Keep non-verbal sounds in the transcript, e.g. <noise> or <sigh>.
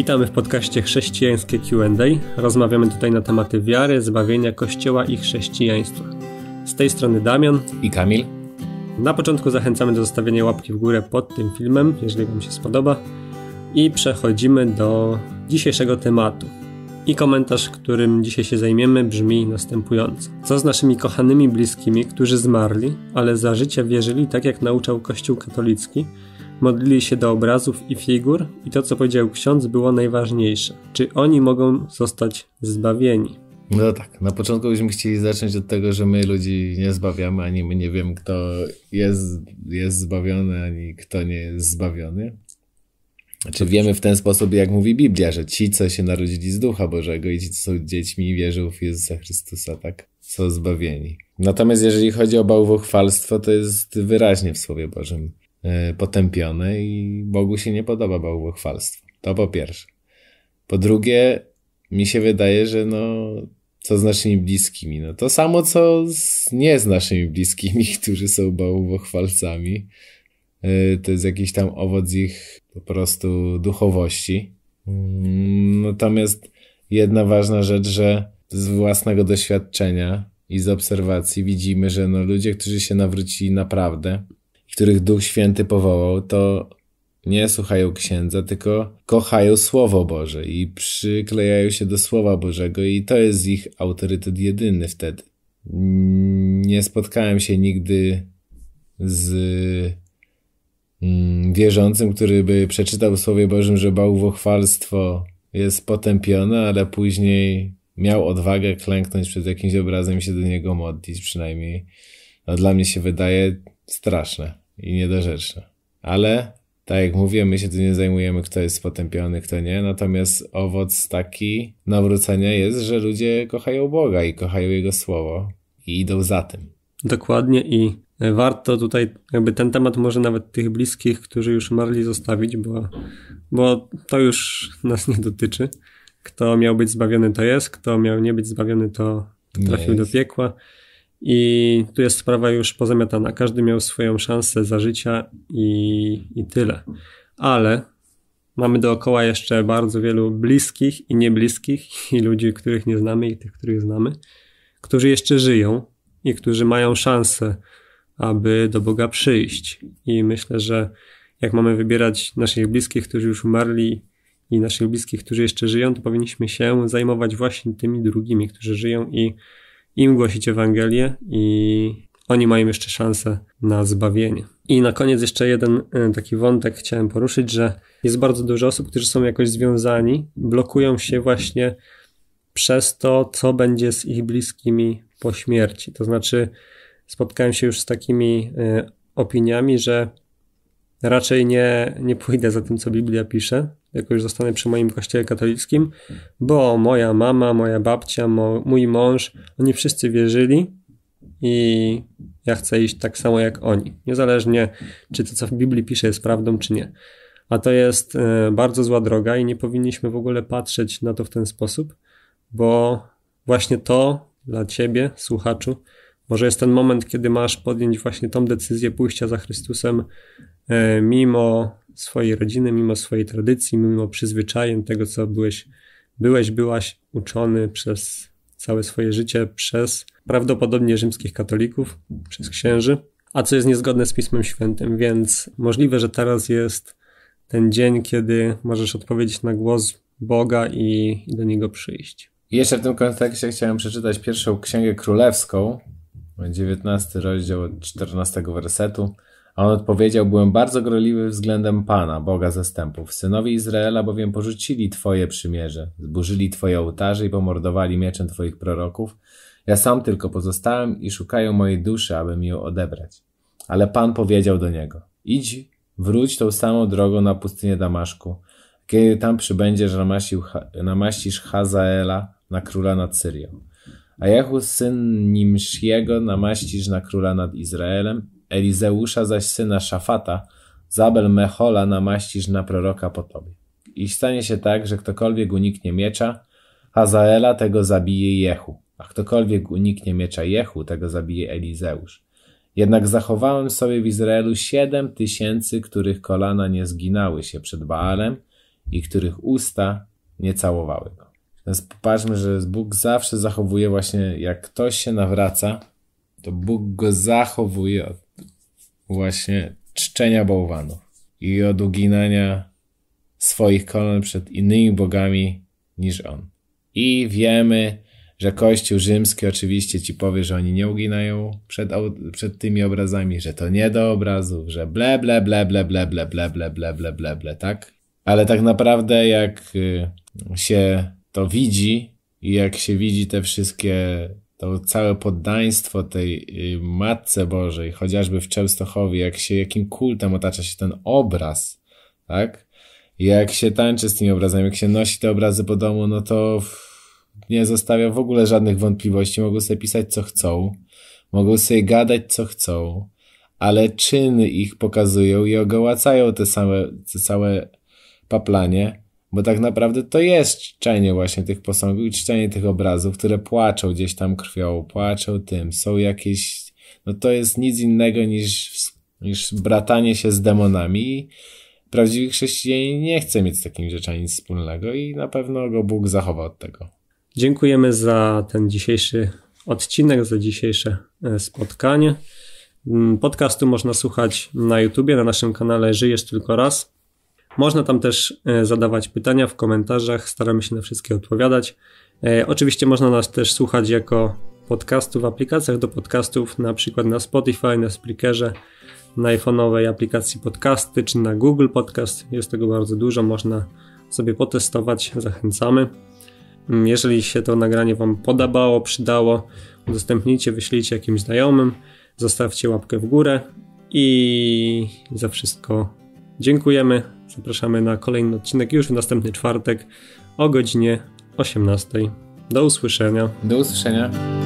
Witamy w podcaście Chrześcijańskie QA. Rozmawiamy tutaj na tematy wiary, zbawienia Kościoła i chrześcijaństwa. Z tej strony Damian i Kamil. Na początku zachęcamy do zostawienia łapki w górę pod tym filmem, jeżeli Wam się spodoba. I przechodzimy do dzisiejszego tematu. I komentarz, którym dzisiaj się zajmiemy, brzmi następująco: Co z naszymi kochanymi bliskimi, którzy zmarli, ale za życia wierzyli tak, jak nauczał Kościół katolicki? Modlili się do obrazów i figur i to, co powiedział ksiądz, było najważniejsze. Czy oni mogą zostać zbawieni? No tak, na początku byśmy chcieli zacząć od tego, że my ludzi nie zbawiamy, ani my nie wiemy, kto jest, jest zbawiony, ani kto nie jest zbawiony. Znaczy wiemy w ten sposób, jak mówi Biblia, że ci, co się narodzili z Ducha Bożego i ci, co są dziećmi wierzą w Jezusa Chrystusa, tak, są zbawieni. Natomiast jeżeli chodzi o bałwochwalstwo, to jest wyraźnie w Słowie Bożym E, potępione i Bogu się nie podoba bałwochwalstwo. To po pierwsze. Po drugie, mi się wydaje, że no, co z naszymi bliskimi? No to samo, co z, nie z naszymi bliskimi, <laughs> którzy są bałwochwalcami. E, to jest jakiś tam owoc ich po prostu duchowości. Mm, natomiast jedna ważna rzecz, że z własnego doświadczenia i z obserwacji widzimy, że no ludzie, którzy się nawrócili naprawdę, których Duch Święty powołał, to nie słuchają księdza, tylko kochają Słowo Boże i przyklejają się do Słowa Bożego, i to jest ich autorytet jedyny wtedy. Nie spotkałem się nigdy z mm, wierzącym, który by przeczytał w Słowie Bożym, że bałwochwalstwo jest potępione, ale później miał odwagę klęknąć przed jakimś obrazem i się do niego modlić, przynajmniej. No, dla mnie się wydaje straszne i niedorzeczne. Ale, tak jak mówię, my się tu nie zajmujemy, kto jest potępiony, kto nie. Natomiast owoc taki nawrócenia jest, że ludzie kochają Boga i kochają Jego słowo i idą za tym. Dokładnie i warto tutaj jakby ten temat może nawet tych bliskich, którzy już marli zostawić, bo, bo to już nas nie dotyczy. Kto miał być zbawiony, to jest, kto miał nie być zbawiony, to, to trafił do piekła. I tu jest sprawa już pozamiatana. Każdy miał swoją szansę za życia i, i tyle. Ale mamy dookoła jeszcze bardzo wielu bliskich i niebliskich i ludzi, których nie znamy i tych, których znamy, którzy jeszcze żyją i którzy mają szansę, aby do Boga przyjść. I myślę, że jak mamy wybierać naszych bliskich, którzy już umarli i naszych bliskich, którzy jeszcze żyją, to powinniśmy się zajmować właśnie tymi drugimi, którzy żyją i im głosić Ewangelię i oni mają jeszcze szansę na zbawienie. I na koniec jeszcze jeden e, taki wątek chciałem poruszyć, że jest bardzo dużo osób, którzy są jakoś związani, blokują się właśnie przez to, co będzie z ich bliskimi po śmierci. To znaczy, spotkałem się już z takimi e, opiniami, że raczej nie, nie pójdę za tym, co Biblia pisze, jako już zostanę przy moim kościele katolickim, bo moja mama, moja babcia, mo, mój mąż, oni wszyscy wierzyli i ja chcę iść tak samo jak oni, niezależnie czy to, co w Biblii pisze, jest prawdą, czy nie. A to jest e, bardzo zła droga i nie powinniśmy w ogóle patrzeć na to w ten sposób, bo właśnie to dla ciebie, słuchaczu, może jest ten moment, kiedy masz podjąć właśnie tą decyzję pójścia za Chrystusem e, mimo swojej rodziny, mimo swojej tradycji, mimo przyzwyczajeń tego, co byłeś, byłeś, byłaś uczony przez całe swoje życie, przez prawdopodobnie rzymskich katolików, przez księży, a co jest niezgodne z Pismem Świętym, więc możliwe, że teraz jest ten dzień, kiedy możesz odpowiedzieć na głos Boga i, i do Niego przyjść. Jeszcze w tym kontekście chciałem przeczytać pierwszą księgę królewską, 19 rozdział 14 wersetu. A on odpowiedział: Byłem bardzo gorliwy względem Pana, Boga zastępów. Synowie Izraela bowiem porzucili Twoje przymierze, zburzyli Twoje ołtarze i pomordowali mieczem Twoich proroków. Ja sam tylko pozostałem i szukają mojej duszy, aby mi ją odebrać. Ale Pan powiedział do niego: Idź, wróć tą samą drogą na pustynię Damaszku. Kiedy tam przybędziesz, namaścisz Hazaela na króla nad Syrią. A Jehu syn Nimsziego namaścisz na króla nad Izraelem, Elizeusza zaś syna Szafata, Zabel Mechola namaścisz na proroka po tobie. I stanie się tak, że ktokolwiek uniknie miecza, Hazaela tego zabije Jehu, a ktokolwiek uniknie miecza Jehu, tego zabije Elizeusz. Jednak zachowałem sobie w Izraelu siedem tysięcy, których kolana nie zginały się przed Baalem i których usta nie całowały go. Natomiast popatrzmy, że Bóg zawsze zachowuje właśnie, jak ktoś się nawraca, to Bóg go zachowuje od właśnie czczenia bałwanów i od uginania swoich kolan przed innymi bogami niż on. I wiemy, że Kościół rzymski oczywiście ci powie, że oni nie uginają przed, przed tymi obrazami, że to nie do obrazów, że ble, ble, ble, ble, ble, ble, ble, ble, ble, ble, ble, ble, tak? Ale tak naprawdę jak się to widzi i jak się widzi te wszystkie, to całe poddaństwo tej y, Matce Bożej, chociażby w Częstochowie, jak się, jakim kultem otacza się ten obraz, tak? Jak się tańczy z tymi obrazami, jak się nosi te obrazy po domu, no to nie zostawia w ogóle żadnych wątpliwości. Mogą sobie pisać co chcą, mogą sobie gadać co chcą, ale czyny ich pokazują i ogołacają te same, te całe paplanie bo tak naprawdę to jest czczenie właśnie tych posągów, czczenie tych obrazów, które płaczą gdzieś tam krwią, płaczą tym, są jakieś, no to jest nic innego niż, niż bratanie się z demonami. Prawdziwy chrześcijanin nie chce mieć z takimi rzeczami nic wspólnego i na pewno go Bóg zachowa od tego. Dziękujemy za ten dzisiejszy odcinek, za dzisiejsze e, spotkanie. Mm, podcastu można słuchać na YouTubie, na naszym kanale Żyjesz Tylko Raz. Można tam też e, zadawać pytania w komentarzach, staramy się na wszystkie odpowiadać. E, oczywiście można nas też słuchać jako podcastu w aplikacjach do podcastów, na przykład na Spotify, na Spreakerze, na iPhone'owej aplikacji podcasty czy na Google Podcast. Jest tego bardzo dużo, można sobie potestować, zachęcamy. Mm, jeżeli się to nagranie Wam podobało, przydało, udostępnijcie, wyślijcie jakimś znajomym, zostawcie łapkę w górę i za wszystko dziękujemy. Zapraszamy na kolejny odcinek już w następny czwartek o godzinie 18. Do usłyszenia. Do usłyszenia.